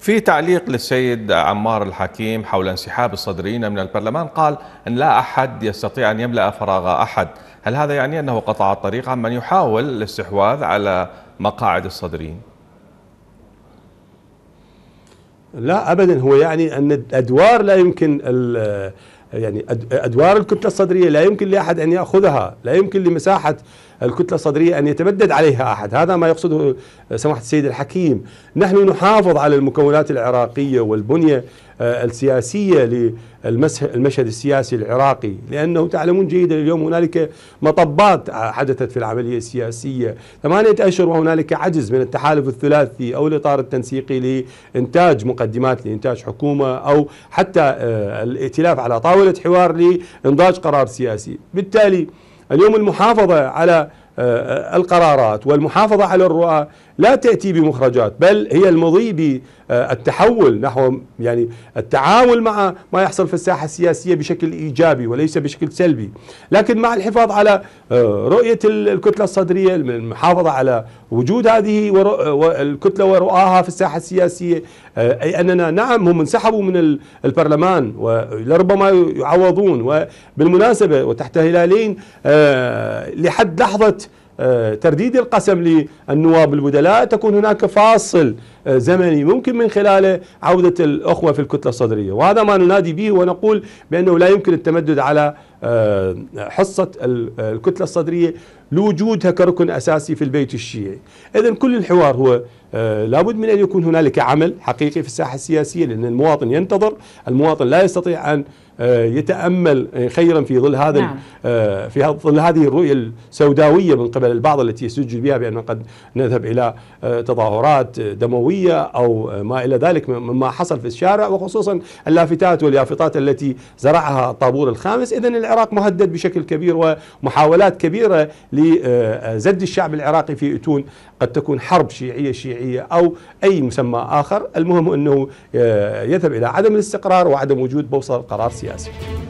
في تعليق للسيد عمار الحكيم حول انسحاب الصدريين من البرلمان قال أن لا أحد يستطيع أن يملأ فراغ أحد هل هذا يعني أنه قطع الطريق عن من يحاول الاستحواذ على مقاعد الصدريين لا أبدا هو يعني أن الأدوار لا يمكن يعني أدوار الكتلة الصدرية لا يمكن لأحد أن يأخذها لا يمكن لمساحة الكتلة الصدرية أن يتمدد عليها أحد هذا ما يقصده آه، سماحة السيد الحكيم نحن نحافظ على المكونات العراقية والبنية آه، السياسية للمشهد السياسي العراقي لأنه تعلمون جيدا اليوم هنالك مطبات حدثت في العملية السياسية ثمانية أشهر وهنالك عجز من التحالف الثلاثي أو الإطار التنسيقي لإنتاج مقدمات لإنتاج حكومة أو حتى آه، الائتلاف على طاولة محاولة حوار لإنضاج قرار سياسي بالتالي اليوم المحافظة على آه، آه، القرارات والمحافظة على الرؤى لا تأتي بمخرجات بل هي المضي بالتحول نحو يعني التعامل مع ما يحصل في الساحة السياسية بشكل إيجابي وليس بشكل سلبي لكن مع الحفاظ على آه، رؤية الكتلة الصدرية المحافظة على وجود هذه الكتلة ورؤاها في الساحة السياسية أي أننا نعم هم انسحبوا من البرلمان ولربما يعوضون وبالمناسبة وتحت هلالين لحد لحظة آه، ترديد القسم للنواب البدلاء تكون هناك فاصل آه، زمني ممكن من خلاله عودة الأخوة في الكتلة الصدرية وهذا ما ننادي به ونقول بأنه لا يمكن التمدد على حصة الكتلة الصدرية لوجودها كركن أساسي في البيت الشيعي إذا كل الحوار هو آه، لابد من أن يكون هنالك عمل حقيقي في الساحة السياسية لأن المواطن ينتظر المواطن لا يستطيع أن آه، يتامل آه، خيرا في ظل هذا نعم. في ظل هذه الرؤيه السوداويه من قبل البعض التي يسجل بها بان قد نذهب الى تظاهرات دمويه او ما الى ذلك مما حصل في الشارع وخصوصا اللافتات واليافطات التي زرعها الطابور الخامس اذا العراق مهدد بشكل كبير ومحاولات كبيرة لزد الشعب العراقي في إتون قد تكون حرب شيعية شيعية أو أي مسمى آخر المهم أنه آه، يذهب إلى عدم الاستقرار وعدم وجود بوصل قرار سياسي